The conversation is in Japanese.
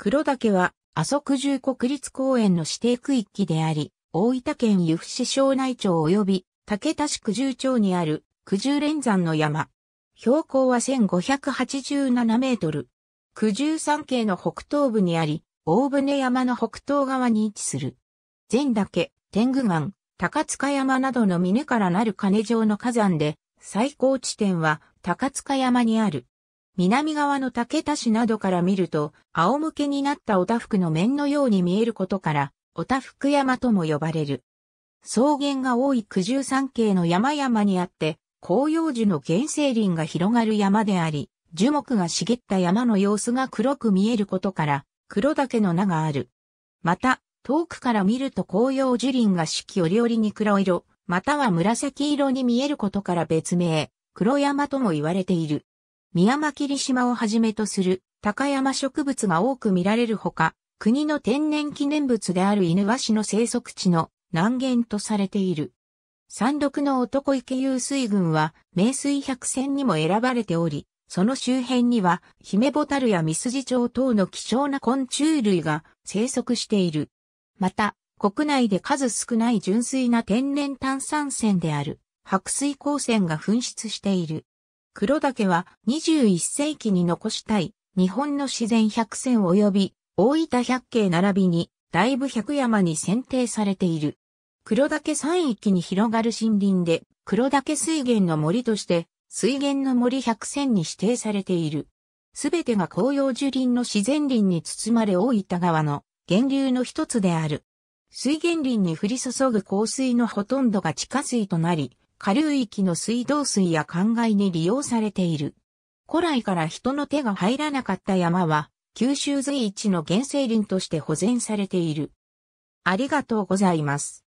黒岳は、阿蘇九十国立公園の指定区域であり、大分県由布市庄内町及び竹田市九十町にある九十連山の山。標高は1587メートル。九十三景の北東部にあり、大船山の北東側に位置する。全岳、天狗岩、高塚山などの峰からなる金城の火山で、最高地点は高塚山にある。南側の竹田市などから見ると、仰向けになったおたふくの面のように見えることから、おたふく山とも呼ばれる。草原が多い九十三景の山々にあって、紅葉樹の原生林が広がる山であり、樹木が茂った山の様子が黒く見えることから、黒岳の名がある。また、遠くから見ると紅葉樹林が四季折々に黒色、または紫色に見えることから別名、黒山とも言われている。宮間霧島をはじめとする高山植物が多く見られるほか、国の天然記念物である犬鷲の生息地の南限とされている。山麓の男池湧水群は名水百選にも選ばれており、その周辺には姫ボタルやミスジチョウ等の希少な昆虫類が生息している。また、国内で数少ない純粋な天然炭酸泉である白水光泉が噴出している。黒岳は21世紀に残したい日本の自然百選及び大分百景並びに大部百山に選定されている。黒岳山域に広がる森林で黒岳水源の森として水源の森百選に指定されている。すべてが紅葉樹林の自然林に包まれ大分川の源流の一つである。水源林に降り注ぐ降水のほとんどが地下水となり、下流域の水道水や灌漑に利用されている。古来から人の手が入らなかった山は、九州随一の原生林として保全されている。ありがとうございます。